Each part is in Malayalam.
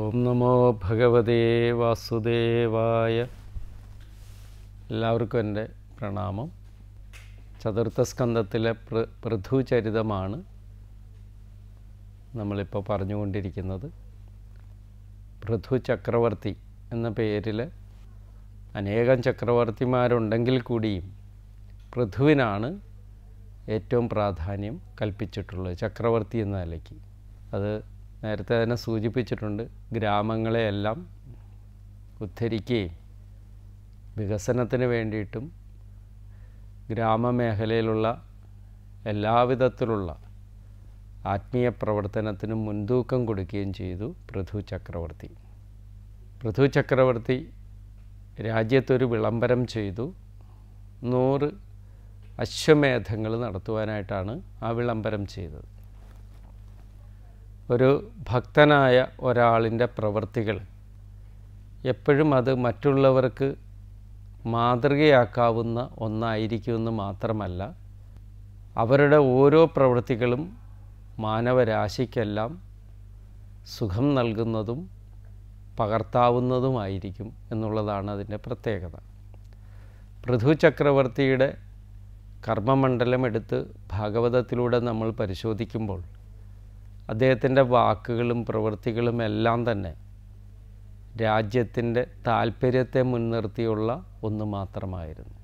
ഓം നമോ ഭഗവതേ വാസുദേവായ എല്ലാവർക്കും എൻ്റെ പ്രണാമം ചതുർത്ഥ സ്കന്ധത്തിലെ പൃ പൃഥുചരിതമാണ് നമ്മളിപ്പോൾ പറഞ്ഞുകൊണ്ടിരിക്കുന്നത് പൃഥു ചക്രവർത്തി എന്ന പേരിൽ അനേകം ചക്രവർത്തിമാരുണ്ടെങ്കിൽ കൂടിയും പൃഥുവിനാണ് ഏറ്റവും പ്രാധാന്യം കൽപ്പിച്ചിട്ടുള്ളത് ചക്രവർത്തി എന്ന നിലയ്ക്ക് അത് നേരത്തെ തന്നെ സൂചിപ്പിച്ചിട്ടുണ്ട് ഗ്രാമങ്ങളെയെല്ലാം ഉദ്ധരിക്കുകയും വികസനത്തിന് വേണ്ടിയിട്ടും ഗ്രാമമേഖലയിലുള്ള എല്ലാവിധത്തിലുള്ള ആത്മീയ പ്രവർത്തനത്തിന് മുൻതൂക്കം കൊടുക്കുകയും ചെയ്തു പൃഥു ചക്രവർത്തി പൃഥു ചക്രവർത്തി രാജ്യത്തൊരു വിളംബരം ചെയ്തു നൂറ് അശ്വമേധങ്ങൾ നടത്തുവാനായിട്ടാണ് ആ വിളംബരം ചെയ്തത് ഒരു ഭക്തനായ ഒരാളിൻ്റെ പ്രവൃത്തികൾ എപ്പോഴും അത് മറ്റുള്ളവർക്ക് മാതൃകയാക്കാവുന്ന ഒന്നായിരിക്കുമെന്ന് മാത്രമല്ല അവരുടെ ഓരോ പ്രവൃത്തികളും മാനവരാശിക്കെല്ലാം സുഖം നൽകുന്നതും പകർത്താവുന്നതുമായിരിക്കും എന്നുള്ളതാണ് അതിൻ്റെ പ്രത്യേകത പൃഥു ചക്രവർത്തിയുടെ കർമ്മമണ്ഡലം എടുത്ത് ഭാഗവതത്തിലൂടെ നമ്മൾ പരിശോധിക്കുമ്പോൾ അദ്ദേഹത്തിൻ്റെ വാക്കുകളും പ്രവൃത്തികളും എല്ലാം തന്നെ രാജ്യത്തിൻ്റെ താല്പര്യത്തെ മുൻനിർത്തിയുള്ള ഒന്ന് മാത്രമായിരുന്നു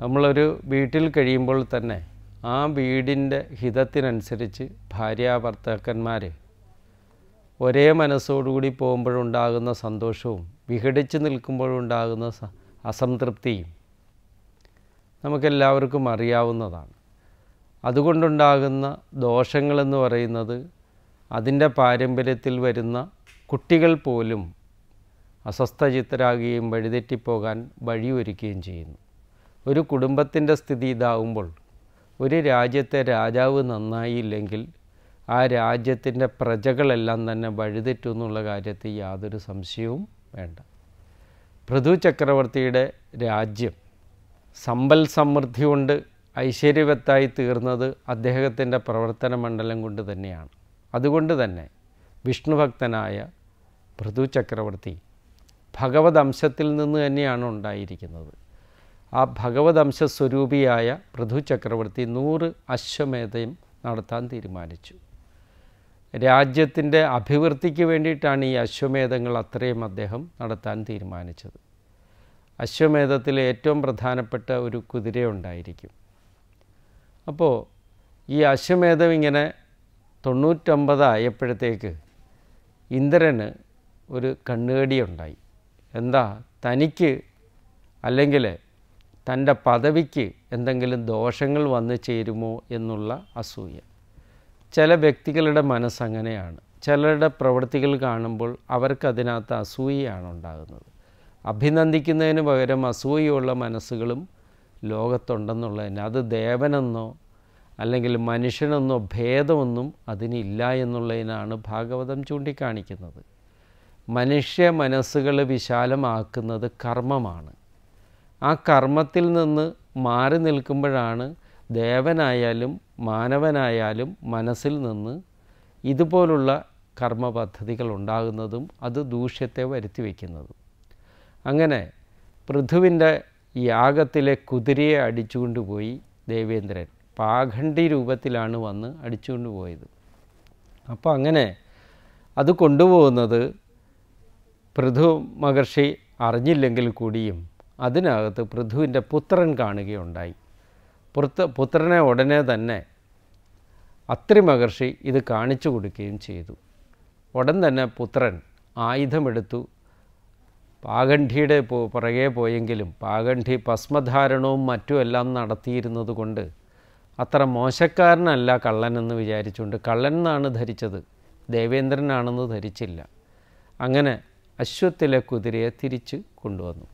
നമ്മളൊരു വീട്ടിൽ കഴിയുമ്പോൾ തന്നെ ആ വീടിൻ്റെ ഹിതത്തിനനുസരിച്ച് ഭാര്യ ഭർത്താക്കന്മാർ ഒരേ മനസ്സോടുകൂടി പോകുമ്പോഴുണ്ടാകുന്ന സന്തോഷവും വിഘടിച്ച് നിൽക്കുമ്പോഴുണ്ടാകുന്ന അസംതൃപ്തിയും നമുക്കെല്ലാവർക്കും അറിയാവുന്നതാണ് അതുകൊണ്ടുണ്ടാകുന്ന ദോഷങ്ങളെന്ന് പറയുന്നത് അതിൻ്റെ പാരമ്പര്യത്തിൽ വരുന്ന കുട്ടികൾ പോലും അസ്വസ്ഥചിത്തരാകുകയും വഴിതെറ്റിപ്പോകാൻ വഴിയൊരുക്കുകയും ചെയ്യുന്നു ഒരു കുടുംബത്തിൻ്റെ സ്ഥിതി ഇതാവുമ്പോൾ ഒരു രാജ്യത്തെ രാജാവ് നന്നായില്ലെങ്കിൽ ആ രാജ്യത്തിൻ്റെ പ്രജകളെല്ലാം തന്നെ വഴിതെറ്റും എന്നുള്ള കാര്യത്തിൽ യാതൊരു സംശയവും വേണ്ട പൃഥു ചക്രവർത്തിയുടെ രാജ്യം സമ്പൽ സമൃദ്ധി കൊണ്ട് ഐശ്വര്യവത്തായി തീർന്നത് അദ്ദേഹത്തിൻ്റെ പ്രവർത്തന മണ്ഡലം കൊണ്ട് തന്നെയാണ് അതുകൊണ്ട് തന്നെ വിഷ്ണുഭക്തനായ ഭൃതു ചക്രവർത്തി ഭഗവത് അംശത്തിൽ നിന്ന് തന്നെയാണ് ഉണ്ടായിരിക്കുന്നത് ആ ഭഗവത് അംശസ്വരൂപിയായ പൃഥു ചക്രവർത്തി നൂറ് അശ്വമേധയും നടത്താൻ തീരുമാനിച്ചു രാജ്യത്തിൻ്റെ അഭിവൃദ്ധിക്ക് വേണ്ടിയിട്ടാണ് ഈ അശ്വമേധങ്ങൾ അത്രയും അദ്ദേഹം നടത്താൻ തീരുമാനിച്ചത് അശ്വമേധത്തിൽ ഏറ്റവും പ്രധാനപ്പെട്ട ഒരു കുതിരയുണ്ടായിരിക്കും അപ്പോൾ ഈ അശ്വമേധം ഇങ്ങനെ തൊണ്ണൂറ്റൊമ്പതായപ്പോഴത്തേക്ക് ഇന്ദ്രന് ഒരു കണ്ണുകടിയുണ്ടായി എന്താ തനിക്ക് അല്ലെങ്കിൽ തൻ്റെ പദവിക്ക് എന്തെങ്കിലും ദോഷങ്ങൾ വന്നു ചേരുമോ എന്നുള്ള അസൂയ ചില വ്യക്തികളുടെ മനസ്സങ്ങനെയാണ് ചിലരുടെ പ്രവൃത്തികൾ കാണുമ്പോൾ അവർക്കതിനകത്ത് അസൂയയാണ് ഉണ്ടാകുന്നത് അഭിനന്ദിക്കുന്നതിന് പകരം അസൂയുള്ള മനസ്സുകളും ലോകത്തുണ്ടെന്നുള്ള അത് ദേവനെന്നോ അല്ലെങ്കിൽ മനുഷ്യനെന്നോ ഭേദമൊന്നും അതിനില്ല എന്നുള്ളതിനാണ് ഭാഗവതം ചൂണ്ടിക്കാണിക്കുന്നത് മനുഷ്യ മനസ്സുകൾ വിശാലമാക്കുന്നത് കർമ്മമാണ് ആ കർമ്മത്തിൽ നിന്ന് മാറി നിൽക്കുമ്പോഴാണ് ദേവനായാലും മാനവനായാലും മനസ്സിൽ നിന്ന് ഇതുപോലുള്ള കർമ്മ പദ്ധതികൾ ഉണ്ടാകുന്നതും അത് ദൂഷ്യത്തെ വരുത്തി വയ്ക്കുന്നതും അങ്ങനെ പൃഥുവിൻ്റെ ഈ യാഗത്തിലെ കുതിരയെ അടിച്ചുകൊണ്ടുപോയി ദേവേന്ദ്രൻ പാഖണ്ഡി രൂപത്തിലാണ് വന്ന് അടിച്ചുകൊണ്ട് പോയത് അപ്പോൾ അങ്ങനെ അത് കൊണ്ടുപോകുന്നത് പൃഥു മഹർഷി അറിഞ്ഞില്ലെങ്കിൽ കൂടിയും അതിനകത്ത് പൃഥുവിൻ്റെ പുത്രൻ കാണുകയുണ്ടായി പുത്ത പുത്രനെ ഉടനെ തന്നെ അത്രി മഹർഷി ഇത് കാണിച്ചു കൊടുക്കുകയും ചെയ്തു ഉടൻ തന്നെ പുത്രൻ ആയുധമെടുത്തു പാഗണ്ഠിയുടെ പുറകെ പോയെങ്കിലും പാഗണ്ഠി ഭസ്മധാരണവും മറ്റുമെല്ലാം നടത്തിയിരുന്നത് കൊണ്ട് അത്ര മോശക്കാരനല്ല കള്ളനെന്ന് വിചാരിച്ചുകൊണ്ട് കള്ളൻ എന്നാണ് ധരിച്ചത് ദേവേന്ദ്രനാണെന്ന് ധരിച്ചില്ല അങ്ങനെ അശ്വത്തിലെ കുതിരയെ തിരിച്ച് കൊണ്ടുവന്നു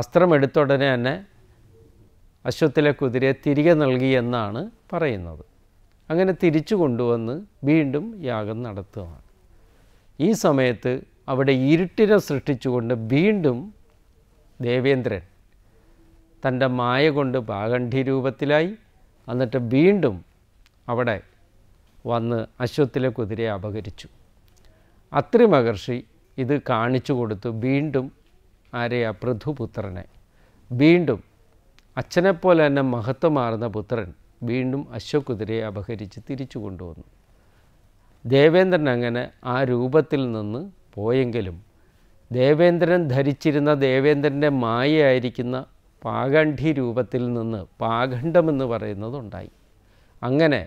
അസ്ത്രം ഉടനെ തന്നെ അശ്വത്തിലെ കുതിരയെ തിരികെ നൽകി എന്നാണ് പറയുന്നത് അങ്ങനെ തിരിച്ചു കൊണ്ടുവന്ന് വീണ്ടും യാഗം നടത്തുകയാണ് ഈ സമയത്ത് അവിടെ ഇരുട്ടിനെ സൃഷ്ടിച്ചുകൊണ്ട് വീണ്ടും ദേവേന്ദ്രൻ തൻ്റെ മായ കൊണ്ട് പാകണ്ഠി രൂപത്തിലായി എന്നിട്ട് വീണ്ടും അവിടെ വന്ന് അശ്വത്തിലെ കുതിരയെ അപകരിച്ചു അത്രി മഹർഷി ഇത് കാണിച്ചു കൊടുത്തു വീണ്ടും ആരെയാ പൃഥുപുത്രനെ വീണ്ടും അച്ഛനെപ്പോലെ തന്നെ മഹത്വമാർന്ന പുത്രൻ വീണ്ടും അശ്വകുതിരയെ അപഹരിച്ച് തിരിച്ചു കൊണ്ടുവന്നു ദേവേന്ദ്രൻ അങ്ങനെ ആ രൂപത്തിൽ നിന്ന് പോയെങ്കിലും ദേവേന്ദ്രൻ ധരിച്ചിരുന്ന ദേവേന്ദ്രൻ്റെ മായയായിരിക്കുന്ന പാകണ്ഠി രൂപത്തിൽ നിന്ന് പാഖണ്ഡമെന്ന് പറയുന്നതുണ്ടായി അങ്ങനെ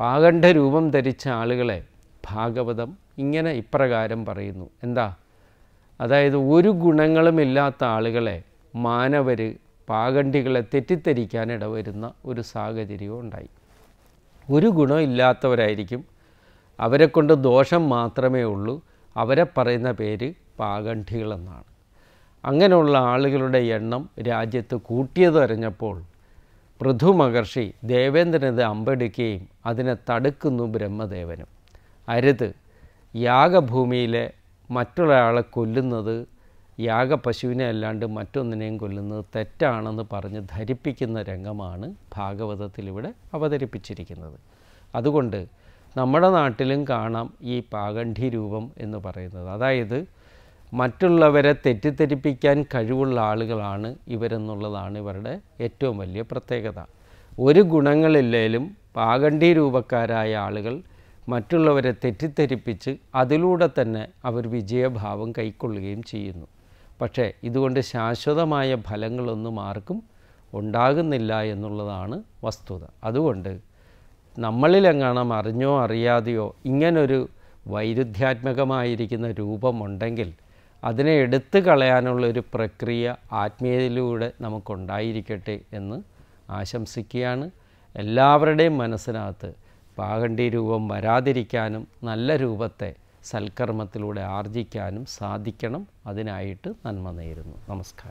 പാകണ്ഠ രൂപം ധരിച്ച ആളുകളെ ഭാഗവതം ഇങ്ങനെ ഇപ്രകാരം പറയുന്നു എന്താ അതായത് ഒരു ഗുണങ്ങളുമില്ലാത്ത ആളുകളെ മാനവർ പാകണ്ഠികളെ തെറ്റിദ്ധരിക്കാൻ ഇടവരുന്ന ഒരു സാഹചര്യവും ഉണ്ടായി ഒരു ഗുണമില്ലാത്തവരായിരിക്കും അവരെ കൊണ്ട് ദോഷം മാത്രമേ ഉള്ളൂ അവരെ പറയുന്ന പേര് പാകണ്ഠികളെന്നാണ് അങ്ങനെയുള്ള ആളുകളുടെ എണ്ണം രാജ്യത്ത് കൂട്ടിയതറിഞ്ഞപ്പോൾ പൃഥു മഹർഷി ദേവേന്ദ്രനത് അമ്പെടുക്കുകയും അതിനെ തടുക്കുന്നു ബ്രഹ്മദേവനും അരുത് യാഗഭൂമിയിലെ മറ്റൊരാളെ കൊല്ലുന്നത് യാഗപശുവിനെ അല്ലാണ്ട് മറ്റൊന്നിനെയും കൊല്ലുന്നത് തെറ്റാണെന്ന് പറഞ്ഞ് ധരിപ്പിക്കുന്ന രംഗമാണ് ഭാഗവതത്തിൽ ഇവിടെ അവതരിപ്പിച്ചിരിക്കുന്നത് അതുകൊണ്ട് നമ്മുടെ നാട്ടിലും കാണാം ഈ പാകണ്ഠി രൂപം എന്ന് പറയുന്നത് അതായത് മറ്റുള്ളവരെ തെറ്റിദ്ധരിപ്പിക്കാൻ കഴിവുള്ള ആളുകളാണ് ഇവരെന്നുള്ളതാണ് ഇവരുടെ ഏറ്റവും വലിയ പ്രത്യേകത ഒരു ഗുണങ്ങളില്ലേലും പാകണ്ഠി രൂപക്കാരായ ആളുകൾ മറ്റുള്ളവരെ തെറ്റിദ്ധരിപ്പിച്ച് അതിലൂടെ തന്നെ അവർ വിജയഭാവം കൈക്കൊള്ളുകയും ചെയ്യുന്നു പക്ഷേ ഇതുകൊണ്ട് ശാശ്വതമായ ഫലങ്ങളൊന്നും ആർക്കും ഉണ്ടാകുന്നില്ല എന്നുള്ളതാണ് വസ്തുത അതുകൊണ്ട് നമ്മളിലെങ്ങാണം അറിഞ്ഞോ അറിയാതെയോ ഇങ്ങനൊരു വൈരുദ്ധ്യാത്മകമായിരിക്കുന്ന രൂപമുണ്ടെങ്കിൽ അതിനെ എടുത്തു കളയാനുള്ളൊരു പ്രക്രിയ ആത്മീയതയിലൂടെ നമുക്കുണ്ടായിരിക്കട്ടെ എന്ന് ആശംസിക്കുകയാണ് എല്ലാവരുടെയും മനസ്സിനകത്ത് പാകണ്ടി രൂപം വരാതിരിക്കാനും നല്ല രൂപത്തെ സൽക്കർമ്മത്തിലൂടെ ആർജിക്കാനും സാധിക്കണം അതിനായിട്ട് നന്മ നേരുന്നു നമസ്കാരം